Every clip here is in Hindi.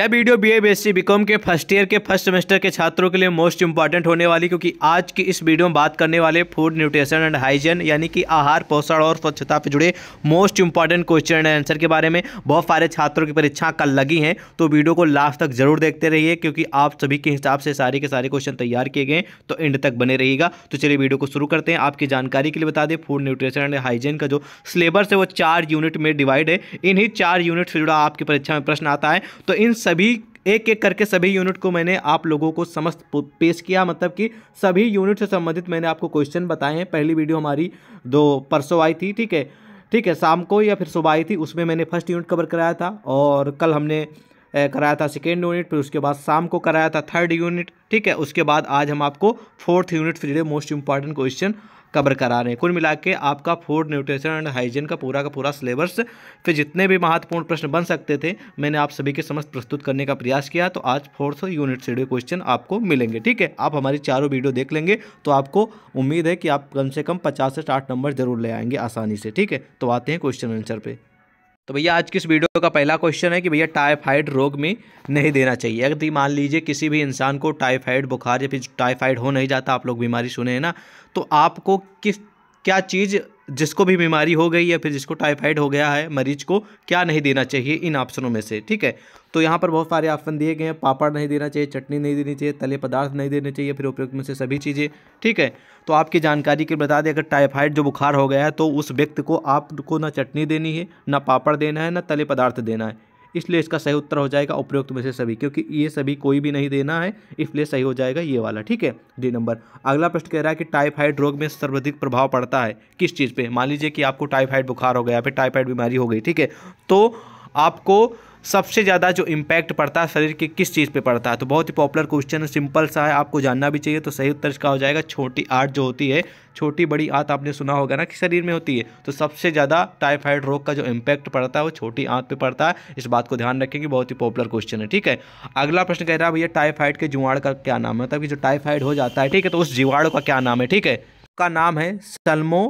यह video B A B BCom के फर्स्ट ईयर के फर्स्ट सेमेस्टर के छात्रों के लिए मोस्ट इंपॉर्टेंट होने वाली क्योंकि आज की इस वीडियो में बात करने वाले फूड न्यूट्रिशन एंड हाइजीन यानी कि आहार पोषण और स्वच्छता से जुड़े most important question and answer के बारे में बहुत सारे छात्रों की परीक्षा कल लगी हैं तो वीडियो को लास्ट तक जरूर देखते रहिए क्योंकि आप सभी के हिसाब से सारे के सारे क्वेश्चन तैयार किए गए तो एंड तक बने रहिएगा तो चलिए वीडियो को शुरू करते हैं आपकी जानकारी के लिए बता दें फूड न्यूट्रिशन एंड हाइजीन का जो सिलेबस है वो चार यूनिट में डिवाइड है इन्हीं चार यूनिट से जुड़ा आपकी परीक्षा में प्रश्न आता है तो इन सभी एक एक करके सभी यूनिट को मैंने आप लोगों को समस्त पेश किया मतलब कि सभी यूनिट से संबंधित मैंने आपको क्वेश्चन बताए हैं पहली वीडियो हमारी दो परसों आई थी ठीक है ठीक है शाम को या फिर सुबह आई थी उसमें मैंने फर्स्ट यूनिट कवर कराया था और कल हमने कराया था सेकेंड यूनिट फिर उसके बाद शाम को कराया था थर्ड यूनिट ठीक है उसके बाद आज हम आपको फोर्थ यूनिट फिर मोस्ट इंपॉर्टेंट क्वेश्चन कवर करा रहे हैं कुल मिला के आपका फूड न्यूट्रिशन एंड हाइजीन का पूरा का पूरा सिलेबस फिर जितने भी महत्वपूर्ण प्रश्न बन सकते थे मैंने आप सभी के समस्त प्रस्तुत करने का प्रयास किया तो आज फोर्थ यूनिट शेड्यूल क्वेश्चन आपको मिलेंगे ठीक है आप हमारी चारों वीडियो देख लेंगे तो आपको उम्मीद है कि आप कम से कम पचास से साठ नंबर जरूर ले आएंगे आसानी से ठीक है तो आते हैं क्वेश्चन आंसर पर तो भैया आज की इस वीडियो का पहला क्वेश्चन है कि भैया टाइफाइड रोग में नहीं देना चाहिए यदि मान लीजिए किसी भी इंसान को टाइफाइड बुखार या फिर टाइफाइड हो नहीं जाता आप लोग बीमारी सुने हैं ना तो आपको किस क्या चीज़ जिसको भी बीमारी हो गई या फिर जिसको टाइफाइड हो गया है मरीज को क्या नहीं देना चाहिए इन ऑप्शनों में से ठीक है तो यहाँ पर बहुत सारे ऑप्शन दिए गए हैं पापड़ नहीं देना चाहिए चटनी नहीं देनी चाहिए तले पदार्थ नहीं देने चाहिए फिर उपयुक्त में से सभी चीज़ें ठीक है तो आपकी जानकारी के बता दें अगर टाइफाइड जो बुखार हो गया है तो उस व्यक्ति को आपको ना चटनी देनी है ना पापड़ देना है ना तले पदार्थ देना है इसलिए इसका सही उत्तर हो जाएगा उपयुक्त में से सभी क्योंकि ये सभी कोई भी नहीं देना है इसलिए सही हो जाएगा ये वाला ठीक है डी नंबर अगला प्रश्न कह रहा है कि टाइफाइड रोग में सर्वाधिक प्रभाव पड़ता है किस चीज़ पर मान लीजिए कि आपको टाइफाइड बुखार हो गया फिर टाइफाइड बीमारी हो गई ठीक है तो आपको सबसे ज़्यादा जो इम्पैक्ट पड़ता है शरीर के किस चीज़ पर पड़ता है तो बहुत ही पॉपुलर क्वेश्चन है सिंपल सा है आपको जानना भी चाहिए तो सही उत्तर इसका हो जाएगा छोटी आर्ट जो होती है छोटी बड़ी आँत आपने सुना होगा ना कि शरीर में होती है तो सबसे ज़्यादा टाइफाइड रोग का जो इम्पैक्ट पड़ता है वो छोटी आँत पर पड़ता है इस बात को ध्यान रखेंगे बहुत ही पॉपुलर क्वेश्चन है ठीक है अगला प्रश्न कह रहा है भैया टाइफाइड के जुआड़ का क्या नाम है मतलब कि जो टाइफाइड हो जाता है ठीक है तो उस जीवाणु का क्या नाम है ठीक है का नाम है सलमो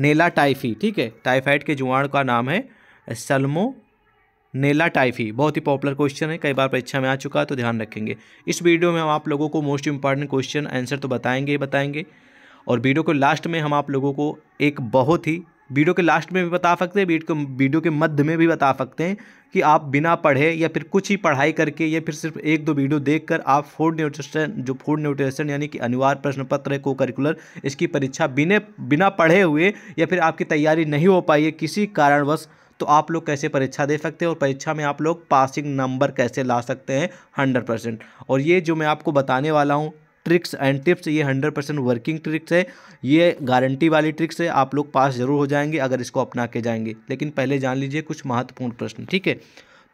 नेला टाइफी ठीक है टाइफाइड के जुआड़ का नाम है सलमो नेला टाइफी बहुत ही पॉपुलर क्वेश्चन है कई बार परीक्षा में आ चुका है तो ध्यान रखेंगे इस वीडियो में हम आप लोगों को मोस्ट इंपॉर्टेंट क्वेश्चन आंसर तो बताएंगे ही बताएंगे और वीडियो के लास्ट में हम आप लोगों को एक बहुत ही वीडियो के लास्ट में भी बता सकते हैं वीडियो के मध्य में भी बता सकते हैं कि आप बिना पढ़े या फिर कुछ ही पढ़ाई करके या फिर सिर्फ एक दो वीडियो देखकर आप फूड न्यूट्रिशन जो फूड न्यूट्रिशन यानी कि अनिवार्य प्रश्न पत्र है को करिकुलर इसकी परीक्षा बिना बिना पढ़े हुए या फिर आपकी तैयारी नहीं हो पाई है किसी कारणवश तो आप लोग कैसे परीक्षा दे सकते हैं और परीक्षा में आप लोग पासिंग नंबर कैसे ला सकते हैं हंड्रेड परसेंट और ये जो मैं आपको बताने वाला हूँ ट्रिक्स एंड टिप्स ये हंड्रेड परसेंट वर्किंग ट्रिक्स है ये गारंटी वाली ट्रिक्स है आप लोग पास जरूर हो जाएंगे अगर इसको अपना के जाएंगे लेकिन पहले जान लीजिए कुछ महत्वपूर्ण प्रश्न ठीक है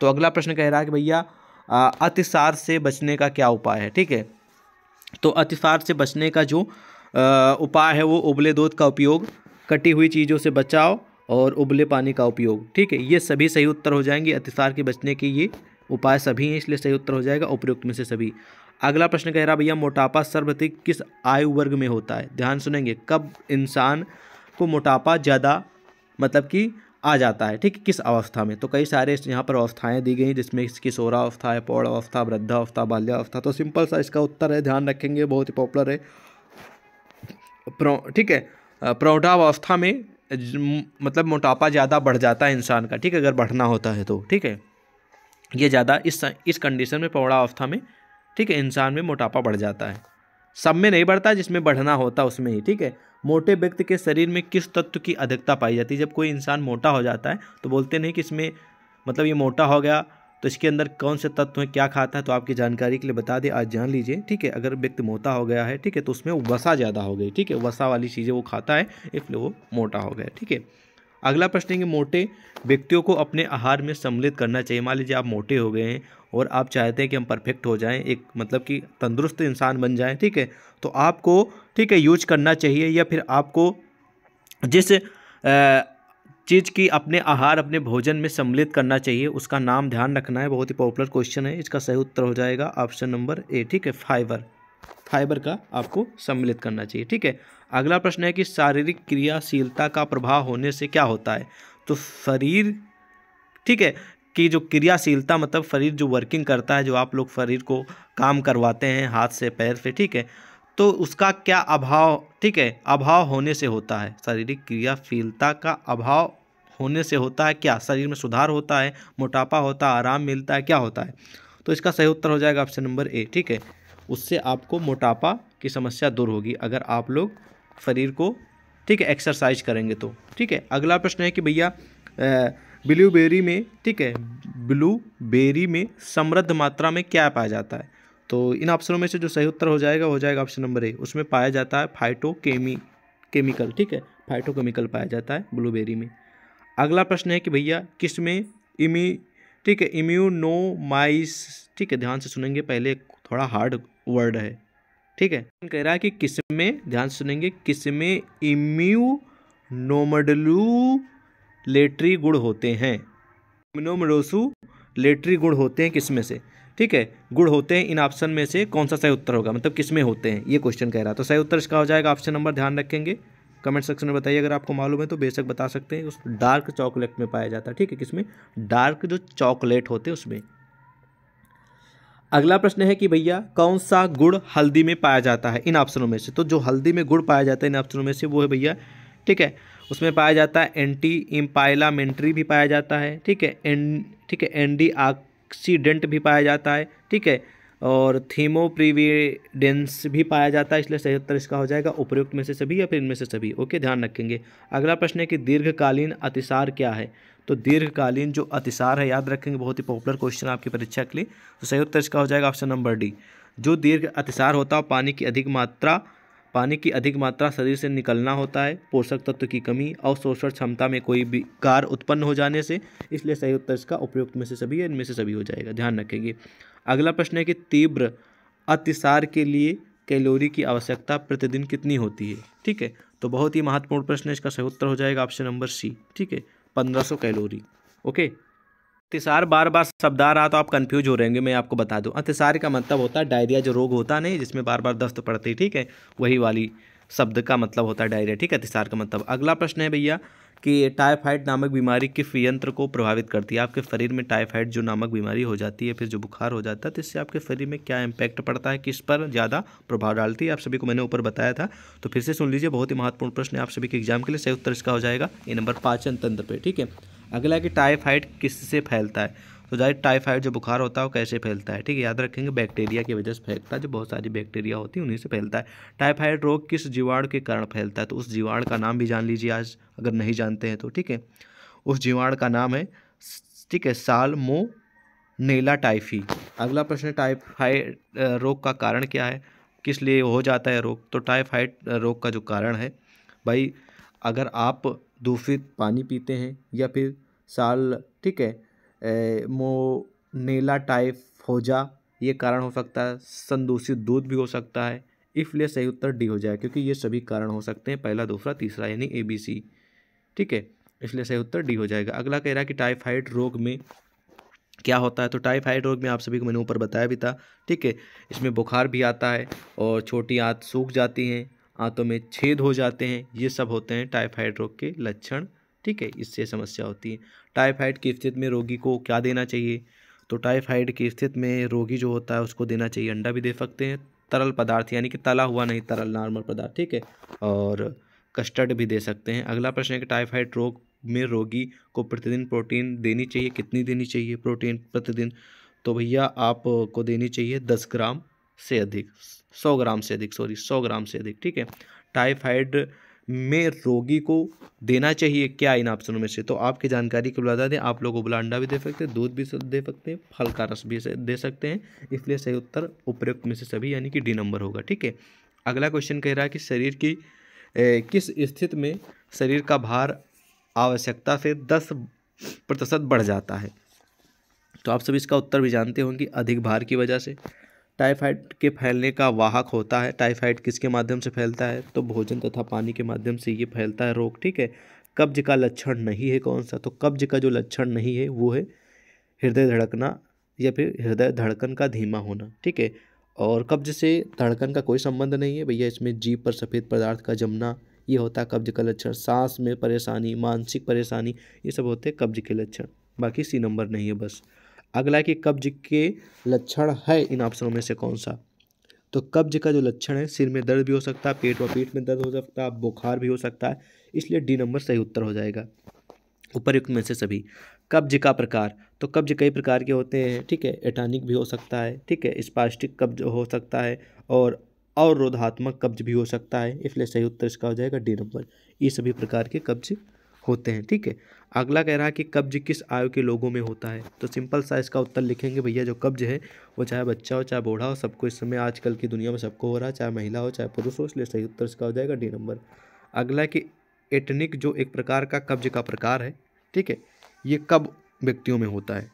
तो अगला प्रश्न कह रहा है कि भैया अतिसार से बचने का क्या उपाय है ठीक है तो अतिसार से बचने का जो आ, उपाय है वो उबले दूध का उपयोग कटी हुई चीज़ों से बचाओ और उबले पानी का उपयोग ठीक है ये सभी सही उत्तर हो जाएंगे अतिसार के बचने के ये उपाय सभी हैं इसलिए सही उत्तर हो जाएगा उपयुक्त में से सभी अगला प्रश्न कह रहा भैया मोटापा सर्वाधिक किस आयु वर्ग में होता है ध्यान सुनेंगे कब इंसान को मोटापा ज़्यादा मतलब कि आ जाता है ठीक है किस अवस्था में तो कई सारे यहाँ पर अवस्थाएं दी गई जिसमें इसकी सोरा अवस्था है पौड़ अवस्था वृद्धा अवस्था बाल्यावस्था तो सिंपल सा इसका उत्तर है ध्यान रखेंगे बहुत ही पॉपुलर है ठीक है प्रौढ़ावस्था में मतलब मोटापा ज़्यादा बढ़ जाता है इंसान का ठीक है अगर बढ़ना होता है तो ठीक है ये ज़्यादा इस इस कंडीशन में पौड़ा अवस्था में ठीक है इंसान में मोटापा बढ़ जाता है सब में नहीं बढ़ता जिसमें बढ़ना होता उसमें ही ठीक है मोटे व्यक्ति के शरीर में किस तत्व की अधिकता पाई जाती है जब कोई इंसान मोटा हो जाता है तो बोलते नहीं कि इसमें मतलब ये मोटा हो गया तो इसके अंदर कौन से तत्व हैं क्या खाता है तो आपकी जानकारी के लिए बता दें आज जान लीजिए ठीक है अगर व्यक्ति मोटा हो गया है ठीक है तो उसमें वसा ज़्यादा हो गई ठीक है वसा वाली चीज़ें वो खाता है इसलिए वो मोटा हो गया ठीक है अगला प्रश्न है कि मोटे व्यक्तियों को अपने आहार में सम्मिलित करना चाहिए मान लीजिए आप मोटे हो गए हैं और आप चाहते हैं कि हम परफेक्ट हो जाएं एक मतलब कि तंदुरुस्त इंसान बन जाएं ठीक है तो आपको ठीक है यूज करना चाहिए या फिर आपको जिस चीज़ की अपने आहार अपने भोजन में सम्मिलित करना चाहिए उसका नाम ध्यान रखना है बहुत ही पॉपुलर क्वेश्चन है इसका सही उत्तर हो जाएगा ऑप्शन नंबर ए ठीक है फाइबर फाइबर का आपको सम्मिलित करना चाहिए ठीक है अगला प्रश्न है कि शारीरिक क्रियाशीलता का प्रभाव होने से क्या होता है तो शरीर ठीक है कि जो क्रियाशीलता मतलब शरीर जो वर्किंग करता है जो आप लोग शरीर को काम करवाते हैं हाथ से पैर से ठीक है तो उसका क्या अभाव ठीक है अभाव होने से होता है शारीरिक क्रियाशीलता का अभाव होने से होता है क्या शरीर में सुधार होता है मोटापा होता है आराम मिलता है क्या होता है तो इसका सही उत्तर हो जाएगा ऑप्शन नंबर ए ठीक है उससे आपको मोटापा की समस्या दूर होगी अगर आप लोग शरीर को ठीक है एक्सरसाइज करेंगे तो ठीक है अगला प्रश्न है कि भैया ब्लूबेरी में ठीक है ब्लूबेरी में समृद्ध मात्रा में क्या पाया जाता है तो इन ऑप्शनों में से जो सही उत्तर हो जाएगा हो जाएगा ऑप्शन नंबर ए उसमें पाया जाता है फाइटो केमी केमिकल ठीक है फाइटो केमिकल पाया जाता है ब्लूबेरी में अगला प्रश्न है कि भैया किस में इमी ठीक है इम्यूनोमाइस ठीक है ध्यान से सुनेंगे पहले थोड़ा हार्ड वर्ड है ठीक है कह रहा है कि किस में ध्यान से सुनेंगे किस में इम्यूनोमडलू लेटरी गुण होते हैं इम्यूनोमडोसू लेटरी गुण होते हैं किस में से ठीक है गुड़ होते हैं इन ऑप्शन में से कौन सा सही उत्तर होगा मतलब किस में होते हैं ये क्वेश्चन कह रहा है तो सही उत्तर इसका हो जाएगा ऑप्शन नंबर ध्यान रखेंगे कमेंट सेक्शन में बताइए अगर आपको मालूम है तो बेशक बता सकते हैं उस डार्क चॉकलेट में पाया जाता है ठीक है किसमें डार्क जो चॉकलेट होते हैं उसमें अगला प्रश्न है कि भैया कौन सा गुड़ हल्दी में पाया जाता है इन ऑप्शनों में से तो जो हल्दी में गुड़ पाया जाता है इन ऑप्शनों में से वो है भैया ठीक है उसमें पाया जाता है एंटी इम्पाइलामेंट्री भी पाया जाता है ठीक है एन ठीक है एंटी ऑक्सीडेंट भी पाया जाता है ठीक है और प्रीविडेंस भी पाया जाता है इसलिए सही उत्तर इसका हो जाएगा उपयुक्त में से सभी या फिर इनमें से सभी ओके ध्यान रखेंगे अगला प्रश्न है कि दीर्घकालीन अतिसार क्या है तो दीर्घकालीन जो अतिसार है याद रखेंगे बहुत ही पॉपुलर क्वेश्चन आपकी परीक्षा के लिए तो सही उत्तर इसका हो जाएगा ऑप्शन नंबर डी जो दीर्घ अतिसार होता है पानी की अधिक मात्रा पानी की अधिक मात्रा शरीर से निकलना होता है पोषक तत्व की कमी और शोषण क्षमता में कोई भी कार उत्पन्न हो जाने से इसलिए सही उत्तर इसका उपयुक्त में से सभी या इनमें से सभी हो जाएगा ध्यान रखेंगे अगला प्रश्न है कि तीव्र अतिसार के लिए कैलोरी की आवश्यकता प्रतिदिन कितनी होती है ठीक है तो बहुत ही महत्वपूर्ण प्रश्न है इसका सही उत्तर हो जाएगा ऑप्शन नंबर सी ठीक है पंद्रह सौ कैलोरी ओके अतिसार बार बार शब्द आ रहा तो आप कंफ्यूज हो रहेंगे मैं आपको बता दूं अतिसार का मतलब होता है डायरिया जो रोग होता नहीं जिसमें बार बार दस्त पड़ती ठीक है वही वाली शब्द का मतलब होता है डायरिया ठीक है अतिसार का मतलब अगला प्रश्न है भैया कि टाइफाइड नामक बीमारी किस यंत्र को प्रभावित करती है आपके शरीर में टाइफाइड जो नामक बीमारी हो जाती है फिर जो बुखार हो जाता है तो इससे आपके शरीर में क्या इम्पैक्ट पड़ता है किस पर ज़्यादा प्रभाव डालती है आप सभी को मैंने ऊपर बताया था तो फिर से सुन लीजिए बहुत ही महत्वपूर्ण प्रश्न है आप सभी के एग्जाम के लिए सही उत्तर इसका हो जाएगा ये नंबर पाचन तंत्र पर ठीक है अगला कि टाइफाइड किससे फैलता है तो जाहिर टाइफाइड जो बुखार होता है वो कैसे फैलता है ठीक है याद रखेंगे बैक्टीरिया की वजह से फैलता है जो बहुत सारी बैक्टीरिया होती है उन्हीं से फैलता है टाइफाइड रोग किस जीवाणु के कारण फैलता है तो उस जीवाणु का नाम भी जान लीजिए आज अगर नहीं जानते हैं तो ठीक है उस जीवाणु का नाम है ठीक है मो नेला टाइफी अगला प्रश्न टाइफाइड रोग का कारण क्या है किस लिए हो जाता है रोग तो टाइफाइड रोग का जो कारण है भाई अगर आप दूषित पानी पीते हैं या फिर साल ठीक है मोनेला टाइफोजा फोजा ये कारण हो सकता है संदूषित दूध भी हो सकता है इसलिए सही उत्तर डी हो जाए क्योंकि ये सभी कारण हो सकते हैं पहला दूसरा तीसरा यानी ए बी सी ठीक है इसलिए सही उत्तर डी हो जाएगा अगला कह रहा है कि टाइफाइड रोग में क्या होता है तो टाइफाइड रोग में आप सभी को मैंने ऊपर बताया भी था ठीक है इसमें बुखार भी आता है और छोटी आँत सूख जाती हैं आँतों में छेद हो जाते हैं ये सब होते हैं टाइफाइड रोग के लक्षण ठीक है इससे समस्या होती है टाइफाइड की स्थिति में रोगी को क्या देना चाहिए तो टाइफाइड की स्थिति में रोगी जो होता है उसको देना चाहिए अंडा भी दे सकते हैं तरल पदार्थ यानी कि तला हुआ नहीं तरल नॉर्मल पदार्थ ठीक है और कस्टर्ड भी दे सकते हैं अगला प्रश्न है कि टाइफाइड रोग में रोगी को प्रतिदिन प्रोटीन देनी चाहिए कितनी देनी चाहिए प्रोटीन प्रतिदिन तो भैया आपको देनी चाहिए दस ग्राम से अधिक सौ ग्राम से अधिक सॉरी सौ ग्राम से अधिक ठीक है टाइफाइड में रोगी को देना चाहिए क्या इन ऑप्शनों में से तो आपकी जानकारी के बता दें आप लोग उबला अंडा भी दे सकते हैं दूध भी दे सकते हैं फल का रस भी दे सकते हैं इसलिए सही उत्तर उपयुक्त में से सभी यानी कि डी नंबर होगा ठीक है अगला क्वेश्चन कह रहा है कि शरीर की ए, किस स्थिति में शरीर का भार आवश्यकता से दस प्रतिशत बढ़ जाता है तो आप सब इसका उत्तर भी जानते होंगे अधिक भार की वजह से टाइफाइड के फैलने का वाहक होता है टाइफाइड किसके माध्यम से फैलता है तो भोजन तथा पानी के माध्यम से ये फैलता है रोग ठीक है कब्ज का लक्षण नहीं है कौन सा तो कब्ज का जो लक्षण नहीं है वो है हृदय धड़कना या फिर हृदय धड़कन का धीमा होना ठीक है और कब्ज से धड़कन का कोई संबंध नहीं है भैया इसमें जीप पर सफ़ेद पदार्थ का जमना ये होता है कब्ज का लक्षण सांस में परेशानी मानसिक परेशानी ये सब होते हैं कब्ज के लक्षण बाकी सी नंबर नहीं है बस अगला कि कब्ज के लक्षण है इन ऑप्शनों में से कौन सा तो कब्ज का जो लक्षण है सिर में दर्द भी हो सकता है पेट व पेट में दर्द हो सकता है बुखार भी हो सकता है इसलिए डी नंबर सही उत्तर हो जाएगा उपरयुक्त में से सभी कब्ज का प्रकार तो कब्ज कई प्रकार के होते हैं ठीक है एटानिक भी हो सकता है ठीक है स्पास्टिक कब्ज हो सकता है और अवरोधात्मक कब्ज भी हो सकता है इसलिए सही उत्तर इसका हो जाएगा डी नंबर ये सभी प्रकार के कब्ज होते हैं ठीक है अगला कह रहा है कि कब्ज किस आयु के लोगों में होता है तो सिंपल सा इसका उत्तर लिखेंगे भैया जो कब्ज है वो चाहे बच्चा हो चाहे बूढ़ा हो सबको इस समय आजकल की दुनिया में सबको हो रहा है चाहे महिला हो चाहे पुरुष हो इसलिए सही उत्तर इसका हो जाएगा डी नंबर अगला कि एटनिक जो एक प्रकार का कब्ज का प्रकार है ठीक है ये कब व्यक्तियों में होता है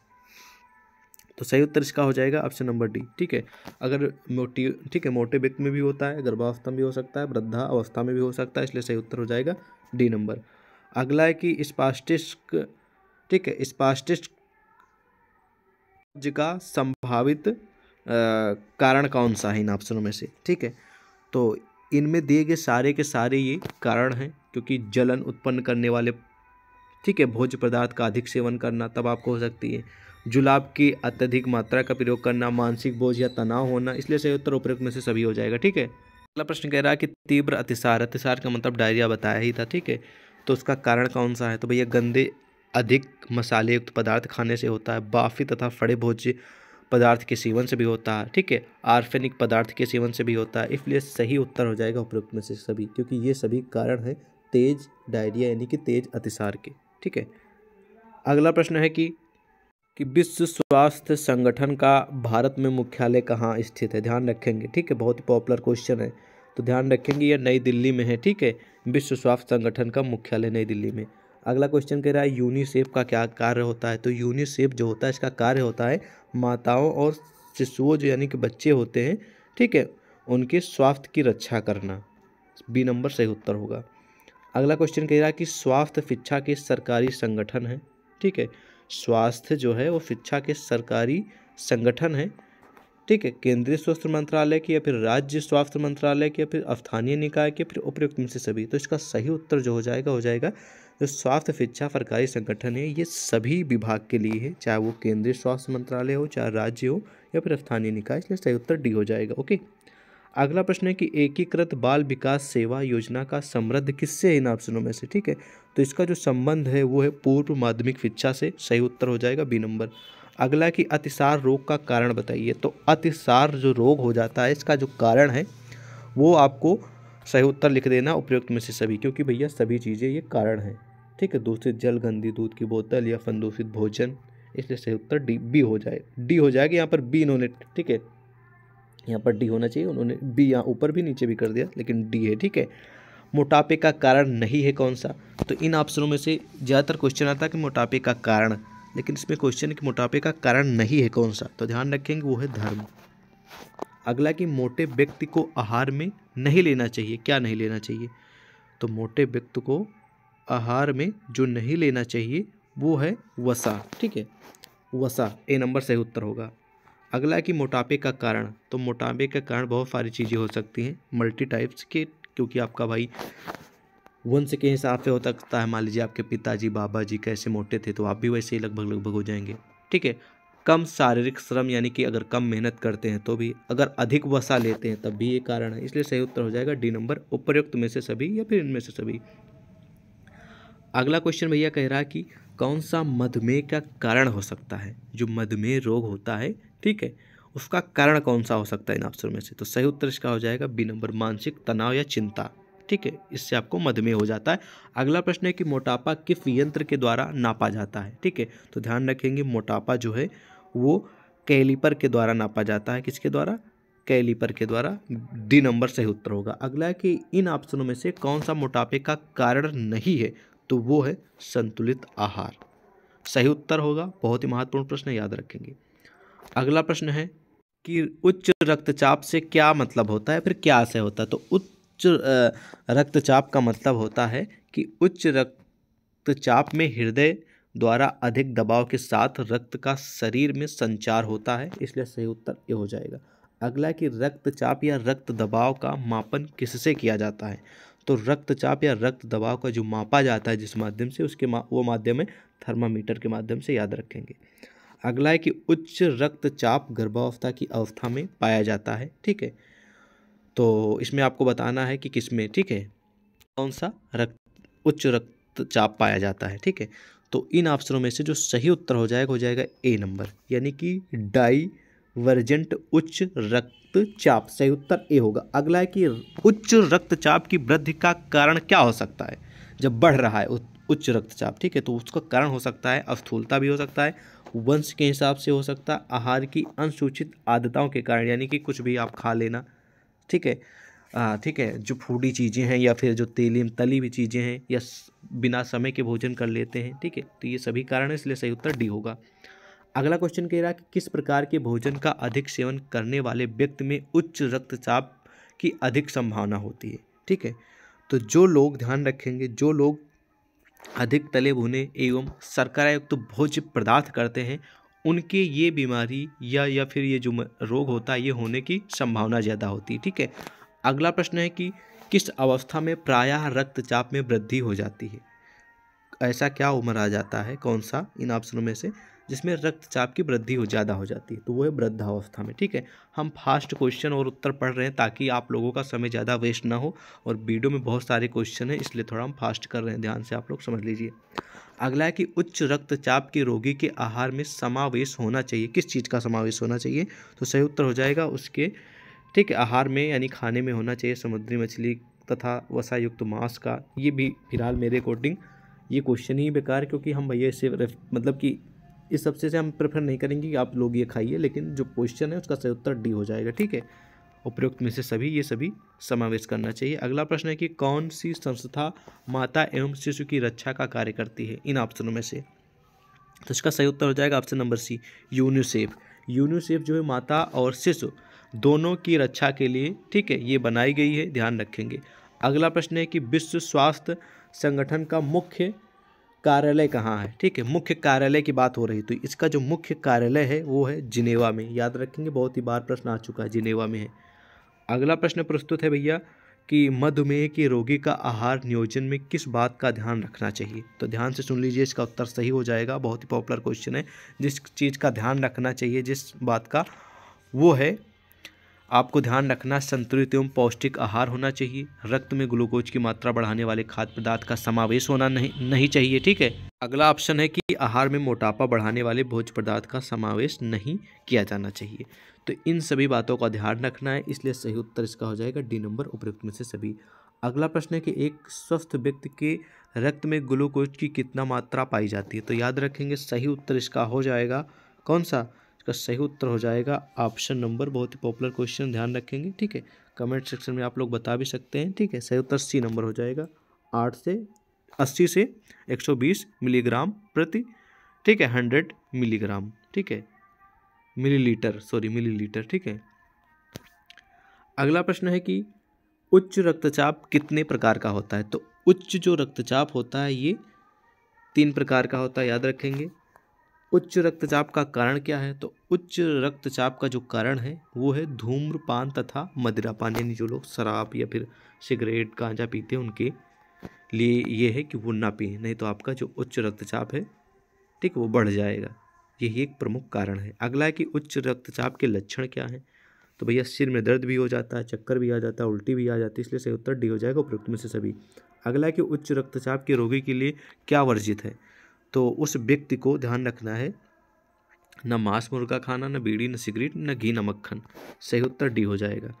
तो सही उत्तर इसका हो जाएगा ऑप्शन नंबर डी ठीक है अगर मोटी ठीक है मोटे व्यक्ति में भी होता है गर्भावस्था में भी हो सकता है वृद्धा अवस्था में भी हो सकता है इसलिए सही उत्तर हो जाएगा डी नंबर अगला है कि स्पास्टिस्क ठीक है स्पास्टिस्क का संभावित कारण कौन सा है इन ऑप्शनों में से ठीक है तो इनमें दिए गए सारे के सारे ये कारण हैं क्योंकि जलन उत्पन्न करने वाले ठीक है भोज पदार्थ का अधिक सेवन करना तब आपको हो सकती है जुलाब की अत्यधिक मात्रा का प्रयोग करना मानसिक बोझ या तनाव होना इसलिए सही उत्तर उपयुक्त में से सभी हो जाएगा ठीक है अगला प्रश्न कह रहा है कि तीव्र अतिसार अतिसार का मतलब डायरिया बताया ही था ठीक है तो उसका कारण कौन सा है तो भैया गंदे अधिक मसाले युक्त पदार्थ खाने से होता है बाफी तथा फड़े भोज्य पदार्थ के सेवन से भी होता है ठीक है आर्फेनिक पदार्थ के सेवन से भी होता है इसलिए सही उत्तर हो जाएगा उपयुक्त में से सभी क्योंकि ये सभी कारण है तेज डायरिया यानी कि तेज अतिसार के ठीक है अगला प्रश्न है कि कि विश्व स्वास्थ्य संगठन का भारत में मुख्यालय कहाँ स्थित है ध्यान रखेंगे ठीक है बहुत ही पॉपुलर क्वेश्चन है तो ध्यान रखेंगे यह नई दिल्ली में है ठीक है विश्व स्वास्थ्य संगठन का मुख्यालय नई दिल्ली में अगला क्वेश्चन कह रहा है यूनिसेफ का क्या कार्य होता है तो यूनिसेफ जो होता है इसका कार्य होता है माताओं और शिशुओं जो यानी कि बच्चे होते हैं ठीक है उनके स्वास्थ्य की रक्षा करना बी नंबर सही उत्तर होगा अगला क्वेश्चन कह रहा है कि स्वास्थ्य शिक्षा के सरकारी संगठन है ठीक है स्वास्थ्य जो है वो शिक्षा के सरकारी संगठन है ठीक है केंद्रीय स्वास्थ्य मंत्रालय की या फिर राज्य स्वास्थ्य मंत्रालय की या फिर स्थानीय निकाय के फिर उपयुक्त में से सभी तो इसका सही उत्तर जो हो जाएगा हो जाएगा जो स्वास्थ्य शिक्षा सरकारी संगठन है ये सभी विभाग के लिए है चाहे वो केंद्रीय स्वास्थ्य मंत्रालय हो चाहे राज्य हो या फिर स्थानीय निकाय इसलिए सही उत्तर डी हो जाएगा ओके अगला प्रश्न है कि एकीकृत बाल विकास सेवा योजना का समृद्ध किससे है इन ऑप्शनों में से ठीक है तो इसका जो संबंध है वो है पूर्व माध्यमिक शिक्षा से सही उत्तर हो जाएगा बी नंबर अगला कि अतिसार रोग का कारण बताइए तो अतिसार जो रोग हो जाता है इसका जो कारण है वो आपको सही उत्तर लिख देना उपयुक्त में से सभी क्योंकि भैया सभी चीज़ें ये कारण हैं ठीक है दूषित जल गंदी दूध की बोतल या फन दूषित भोजन इसलिए सही उत्तर डी बी हो जाए डी हो जाएगा यहाँ पर बी इन्होंने ठीक है यहाँ पर डी होना चाहिए उन्होंने बी यहाँ ऊपर भी नीचे भी कर दिया लेकिन डी है ठीक है मोटापे का कारण नहीं है कौन सा तो इन ऑप्शनों में से ज़्यादातर क्वेश्चन आता है कि मोटापे का कारण लेकिन इसमें क्वेश्चन कि मोटापे का कारण नहीं है कौन सा तो ध्यान रखेंगे वो है धर्म अगला कि मोटे व्यक्ति को आहार में नहीं लेना चाहिए क्या नहीं लेना चाहिए तो मोटे व्यक्ति को आहार में जो नहीं लेना चाहिए वो है वसा ठीक है वसा ए नंबर सही उत्तर होगा अगला कि मोटापे का कारण तो मोटापे का कारण बहुत सारी चीज़ें हो सकती हैं मल्टी टाइप्स के क्योंकि आपका भाई वंश के हिसाब से हो सकता है मान लीजिए आपके पिताजी बाबा जी कैसे मोटे थे तो आप भी वैसे ही लगभग लगभग हो जाएंगे ठीक है कम शारीरिक श्रम यानी कि अगर कम मेहनत करते हैं तो भी अगर अधिक वसा लेते हैं तब भी ये कारण है इसलिए सही उत्तर हो जाएगा डी नंबर उपरयुक्त में से सभी या फिर इनमें से सभी अगला क्वेश्चन भैया कह रहा है कि कौन सा मधुमेह का कारण हो सकता है जो मधुमेह रोग होता है ठीक है उसका कारण कौन सा हो सकता है इन ऑप्शन में से तो सही उत्तर इसका हो जाएगा बी नंबर मानसिक तनाव या चिंता ठीक है इससे आपको मधुमेह हो जाता है अगला प्रश्न है कि मोटापा किस यंत्र के द्वारा नापा जाता है ठीक है तो ध्यान रखेंगे मोटापा जो है वो कैलीपर के द्वारा नापा जाता है किसके द्वारा कैलीपर के द्वारा डी नंबर सही उत्तर होगा अगला है कि इन ऑप्शनों में से कौन सा मोटापे का कारण नहीं है तो वो है संतुलित आहार सही उत्तर होगा बहुत ही महत्वपूर्ण प्रश्न याद रखेंगे अगला प्रश्न है कि उच्च रक्तचाप से क्या मतलब होता है फिर क्या असह होता है तो उच्च उच्च रक्तचाप का मतलब होता है कि उच्च रक्तचाप में हृदय द्वारा अधिक दबाव के साथ रक्त का शरीर में संचार होता है इसलिए सही उत्तर ये हो जाएगा अगला कि रक्तचाप या रक्त दबाव का मापन किससे किया जाता है तो रक्तचाप या रक्त दबाव का जो मापा जाता है जिस माध्यम से उसके मा, वो माध्यम है थर्मामीटर के माध्यम से याद रखेंगे अगला है कि उच्च रक्तचाप गर्भावस्था की अवस्था में पाया जाता है ठीक है तो इसमें आपको बताना है कि किस में ठीक है कौन सा रक्त उच्च रक्तचाप पाया जाता है ठीक है तो इन ऑप्शनों में से जो सही उत्तर हो जाएगा हो जाएगा ए नंबर यानी कि वर्जेंट उच्च रक्तचाप सही उत्तर ए होगा अगला है कि उच्च रक्तचाप की वृद्धि का कारण क्या हो सकता है जब बढ़ रहा है उच्च रक्तचाप ठीक है तो उसका कारण हो सकता है अस्थूलता भी हो सकता है वंश के हिसाब से हो सकता है आहार की अनसूचित आदताओं के कारण यानी कि कुछ भी आप खा लेना ठीक है ठीक है जो फूडी चीज़ें हैं या फिर जो तेली तली हुई चीज़ें हैं या बिना समय के भोजन कर लेते हैं ठीक है तो ये सभी कारण है इसलिए सही उत्तर डी होगा अगला क्वेश्चन कह रहा है कि किस प्रकार के भोजन का अधिक सेवन करने वाले व्यक्ति में उच्च रक्तचाप की अधिक संभावना होती है ठीक है तो जो लोग ध्यान रखेंगे जो लोग अधिक तले भुने एवं शर्करायुक्त तो भोज्य पदार्थ करते हैं उनके ये बीमारी या या फिर ये जो रोग होता है ये होने की संभावना ज़्यादा होती है ठीक है अगला प्रश्न है कि किस अवस्था में प्रायः रक्तचाप में वृद्धि हो जाती है ऐसा क्या उम्र आ जाता है कौन सा इन ऑप्शनों में से जिसमें रक्तचाप की वृद्धि हो ज़्यादा हो जाती है तो वो है वृद्धावस्था में ठीक है हम फास्ट क्वेश्चन और उत्तर पढ़ रहे हैं ताकि आप लोगों का समय ज़्यादा वेस्ट ना हो और वीडियो में बहुत सारे क्वेश्चन हैं इसलिए थोड़ा हम फास्ट कर रहे हैं ध्यान से आप लोग समझ लीजिए अगला है कि उच्च रक्तचाप के रोगी के आहार में समावेश होना चाहिए किस चीज़ का समावेश होना चाहिए तो सही उत्तर हो जाएगा उसके ठीक है आहार में यानी खाने में होना चाहिए समुद्री मछली तथा वसा युक्त मांस का ये भी फिलहाल मेरे अकॉर्डिंग ये क्वेश्चन ही बेकार क्योंकि हम भैया इसे मतलब कि इस सबसे से हम प्रेफर नहीं करेंगे कि आप लोग ये खाइए लेकिन जो क्वेश्चन है उसका सही उत्तर डी हो जाएगा ठीक है उपयुक्त में से सभी ये सभी समावेश करना चाहिए अगला प्रश्न है कि कौन सी संस्था माता एवं शिशु की रक्षा का कार्य करती है इन ऑप्शनों में से तो इसका सही उत्तर हो जाएगा option number C UNICEF UNICEF जो है माता और शिशु दोनों की रक्षा के लिए ठीक है ये बनाई गई है ध्यान रखेंगे अगला प्रश्न है कि विश्व स्वास्थ्य संगठन का मुख्य कार्यालय कहाँ है ठीक है मुख्य कार्यालय की बात हो रही तो इसका जो मुख्य कार्यालय है वो है जिनेवा में याद रखेंगे बहुत ही बार प्रश्न आ चुका है जिनेवा में है अगला प्रश्न प्रस्तुत है भैया कि मधुमेह के रोगी का आहार नियोजन में किस बात का ध्यान रखना चाहिए तो ध्यान से सुन लीजिए इसका उत्तर सही हो जाएगा बहुत ही पॉपुलर क्वेश्चन है जिस चीज़ का ध्यान रखना चाहिए जिस बात का वो है आपको ध्यान रखना संतुलित एवं पौष्टिक आहार होना चाहिए रक्त में ग्लूकोज की मात्रा बढ़ाने वाले खाद्य पदार्थ का समावेश होना नहीं नहीं चाहिए ठीक है अगला ऑप्शन है कि आहार में मोटापा बढ़ाने वाले भोज पदार्थ का समावेश नहीं किया जाना चाहिए तो इन सभी बातों का ध्यान रखना है इसलिए सही उत्तर इसका हो जाएगा डी नंबर उपयुक्त में से सभी अगला प्रश्न है कि एक स्वस्थ व्यक्ति के रक्त में ग्लूकोज की कितना मात्रा पाई जाती है तो याद रखेंगे सही उत्तर इसका हो जाएगा कौन सा इसका सही उत्तर हो जाएगा ऑप्शन नंबर बहुत ही पॉपुलर क्वेश्चन ध्यान रखेंगे ठीक है कमेंट सेक्शन में आप लोग बता भी सकते हैं ठीक है सही उत्तर सी नंबर हो जाएगा आठ से अस्सी से एक सौ बीस मिलीग्राम प्रति ठीक है हंड्रेड मिलीग्राम ठीक है मिलीलीटर सॉरी मिलीलीटर ठीक है अगला प्रश्न है कि उच्च रक्तचाप कितने प्रकार का होता है तो उच्च जो रक्तचाप होता है ये तीन प्रकार का होता है याद रखेंगे उच्च रक्तचाप का कारण क्या है तो उच्च रक्तचाप का जो कारण है वो है धूम्रपान तथा मदिरापान यानी जो लोग शराब या फिर सिगरेट गांजा पीते हैं उनके लिए ये है कि वो ना पिए नहीं तो आपका जो उच्च रक्तचाप है ठीक वो बढ़ जाएगा यही एक प्रमुख कारण है अगला है कि उच्च रक्तचाप के लक्षण क्या हैं तो भैया सिर में दर्द भी हो जाता है चक्कर भी आ जाता है उल्टी भी आ जाती है इसलिए सही उत्तर डी हो जाएगा उपयुक्त में से सभी अगला है कि उच्च रक्तचाप के रोगी के लिए क्या वर्जित है तो उस व्यक्ति को ध्यान रखना है न मांस मुर्गा खाना न बीड़ी न सिगरेट न घी न मक्खन सही उत्तर डी हो जाएगा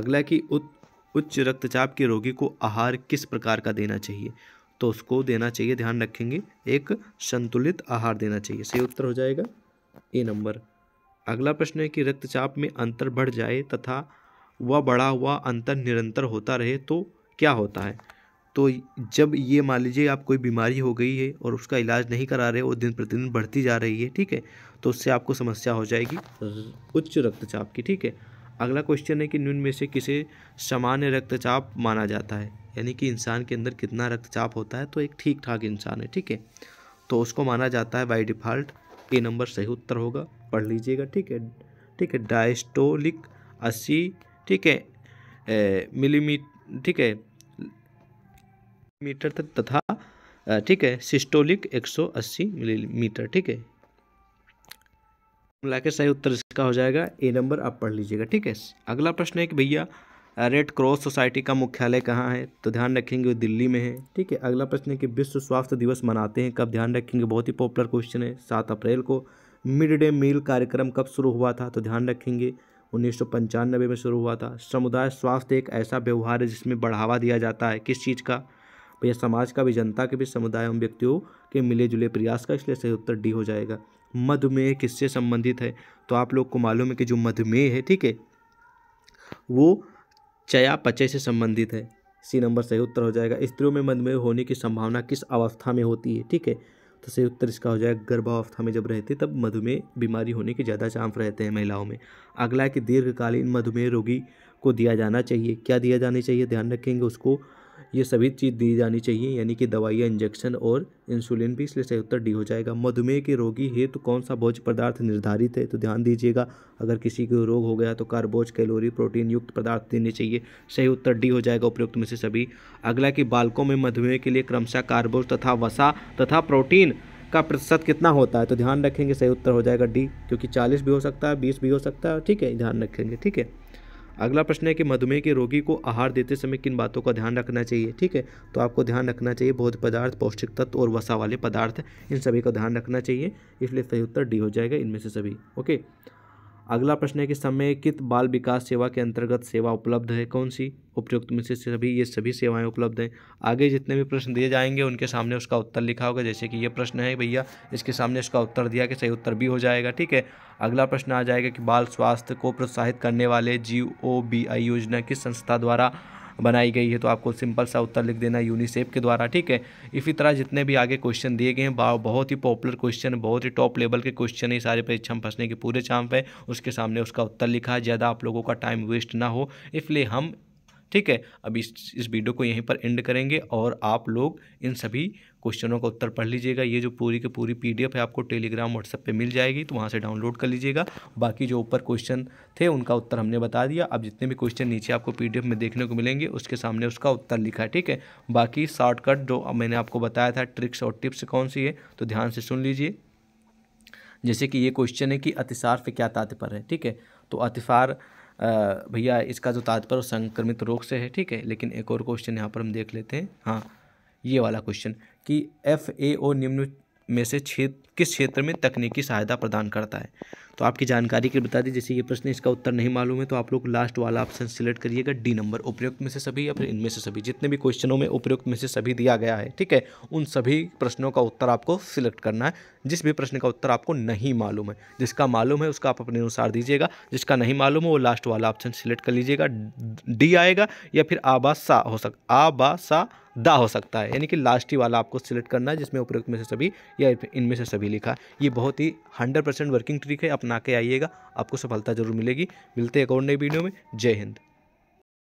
अगला कि उच्च रक्तचाप के रोगी को आहार किस प्रकार का देना चाहिए तो उसको देना चाहिए ध्यान रखेंगे एक संतुलित आहार देना चाहिए सही उत्तर हो जाएगा ए नंबर अगला प्रश्न है कि रक्तचाप में अंतर बढ़ जाए तथा वह बढ़ा हुआ अंतर निरंतर होता रहे तो क्या होता है तो जब ये मान लीजिए आप कोई बीमारी हो गई है और उसका इलाज नहीं करा रहे और दिन प्रतिदिन बढ़ती जा रही है ठीक है तो उससे आपको समस्या हो जाएगी उच्च रक्तचाप की ठीक है अगला क्वेश्चन है कि निम्न में से किसे सामान्य रक्तचाप माना जाता है यानी कि इंसान के अंदर कितना रक्तचाप होता है तो एक ठीक ठाक इंसान है ठीक है तो उसको माना जाता है बाई डिफ़ॉल्ट ए नंबर सही उत्तर होगा पढ़ लीजिएगा ठीक है ठीक है डायस्टोलिक अस्सी ठीक है मिलीमी ठीक है मीटर तथा ठीक है सिस्टोलिक 180 मिलीमीटर ठीक है मिला सही उत्तर इसका हो जाएगा ए नंबर आप पढ़ लीजिएगा ठीक है अगला प्रश्न है कि भैया रेड क्रॉस सोसाइटी का मुख्यालय कहाँ है तो ध्यान रखेंगे वो दिल्ली में है ठीक है अगला प्रश्न है कि विश्व स्वास्थ्य दिवस मनाते हैं कब ध्यान रखेंगे बहुत ही पॉपुलर क्वेश्चन है सात अप्रैल को मिड डे मील कार्यक्रम कब शुरू हुआ था तो ध्यान रखेंगे उन्नीस में शुरू हुआ था समुदाय स्वास्थ्य एक ऐसा व्यवहार है जिसमें बढ़ावा दिया जाता है किस चीज़ का भैया समाज का भी जनता के भी समुदाय एवं व्यक्तियों के मिले जुले प्रयास का इसलिए सही उत्तर डी हो जाएगा मधुमेह किससे संबंधित है तो आप लोग को मालूम है कि जो मधुमेह है ठीक है वो चयापचय से संबंधित है सी नंबर सही उत्तर हो जाएगा स्त्रियों में मधुमेह होने की संभावना किस अवस्था में होती है ठीक है तो सही उत्तर इसका हो जाएगा गर्भावस्था में जब रहते तब मधुमेह बीमारी होने के ज़्यादा चांस रहते हैं महिलाओं में अगला है कि दीर्घकालीन मधुमेह रोगी को दिया जाना चाहिए क्या दिया जाना चाहिए ध्यान रखेंगे उसको ये सभी चीज़ दी जानी चाहिए यानी कि दवाइयाँ इंजेक्शन और इंसुलिन भी इसलिए सही उत्तर डी हो जाएगा मधुमेह के रोगी हेतु तो कौन सा भोज पदार्थ निर्धारित है तो ध्यान दीजिएगा अगर किसी को रोग हो गया तो कार्बोज कैलोरी प्रोटीन युक्त पदार्थ देने चाहिए सही उत्तर डी हो जाएगा उपयुक्त में से सभी अगला कि बालकों में मधुमेह के लिए क्रमशः कार्बोज तथा वसा तथा प्रोटीन का प्रतिशत कितना होता है तो ध्यान रखेंगे सही उत्तर हो जाएगा डी क्योंकि चालीस भी हो सकता है बीस भी हो सकता है ठीक है ध्यान रखेंगे ठीक है अगला प्रश्न है कि मधुमेह के रोगी को आहार देते समय किन बातों का ध्यान रखना चाहिए ठीक है तो आपको ध्यान रखना चाहिए बोध पदार्थ पौष्टिक तत्व और वसा वाले पदार्थ इन सभी का ध्यान रखना चाहिए इसलिए सही उत्तर डी हो जाएगा इनमें से सभी ओके अगला प्रश्न है कि समेकित बाल विकास सेवा के अंतर्गत सेवा उपलब्ध है कौन सी उपयुक्त में से सभी ये सभी सेवाएं उपलब्ध हैं आगे जितने भी प्रश्न दिए जाएंगे उनके सामने उसका उत्तर लिखा होगा जैसे कि ये प्रश्न है भैया इसके सामने उसका उत्तर दिया कि सही उत्तर भी हो जाएगा ठीक है अगला प्रश्न आ जाएगा कि बाल स्वास्थ्य को प्रोत्साहित करने वाले जी ओ बी आई योजना किस संस्था द्वारा बनाई गई है तो आपको सिंपल सा उत्तर लिख देना यूनिसेफ के द्वारा ठीक है इसी तरह जितने भी आगे क्वेश्चन दिए गए हैं बहुत ही पॉपुलर क्वेश्चन बहुत ही टॉप लेवल के क्वेश्चन है सारे परीक्षा में फंसने के पूरे चांप है उसके सामने उसका उत्तर लिखा है ज़्यादा आप लोगों का टाइम वेस्ट ना हो इसलिए हम ठीक है अब इस इस वीडियो को यहीं पर एंड करेंगे और आप लोग इन सभी क्वेश्चनों का उत्तर पढ़ लीजिएगा ये जो पूरी की पूरी पी है आपको टेलीग्राम व्हाट्सएप पर मिल जाएगी तो वहाँ से डाउनलोड कर लीजिएगा बाकी जो ऊपर क्वेश्चन थे उनका उत्तर हमने बता दिया अब जितने भी क्वेश्चन नीचे आपको पी में देखने को मिलेंगे उसके सामने उसका उत्तर लिखा है ठीक है बाकी शॉर्टकट जो मैंने आपको बताया था ट्रिक्स और टिप्स कौन सी है तो ध्यान से सुन लीजिए जैसे कि ये क्वेश्चन है कि अतिसार पे क्या तात्पर्य है ठीक है तो अतिसार भैया इसका जो तात्पर्य संक्रमित रोग से है ठीक है लेकिन एक और क्वेश्चन यहाँ पर हम देख लेते हैं हाँ ये वाला क्वेश्चन कि एफ ए ओ निम्न में से क्षेत्र किस क्षेत्र में तकनीकी सहायता प्रदान करता है तो आपकी जानकारी के बता दी जैसे ये प्रश्न इसका उत्तर नहीं मालूम है तो आप लोग लास्ट वाला ऑप्शन सिलेक्ट करिएगा डी नंबर उपयुक्त में से सभी या फिर इनमें से सभी जितने भी क्वेश्चनों में उपयुक्त में से सभी दिया गया है ठीक है उन सभी प्रश्नों का उत्तर आपको सिलेक्ट करना है जिस भी प्रश्न का उत्तर आपको नहीं मालूम है जिसका मालूम है उसका आप अपने अनुसार दीजिएगा जिसका नहीं मालूम है वो लास्ट वाला ऑप्शन सिलेक्ट कर लीजिएगा डी आएगा या फिर आबा सा हो सक आबा सा दा हो सकता है यानी कि लास्ट ही वाला आपको सिलेक्ट करना है जिसमें उपयुक्त में से सभी या इनमें से सभी लिखा ये बहुत ही हंड्रेड परसेंट वर्किंग ट्रिक है आप अपना के आइएगा आपको सफलता जरूर मिलेगी मिलते हैं एक और नई वीडियो में जय हिंद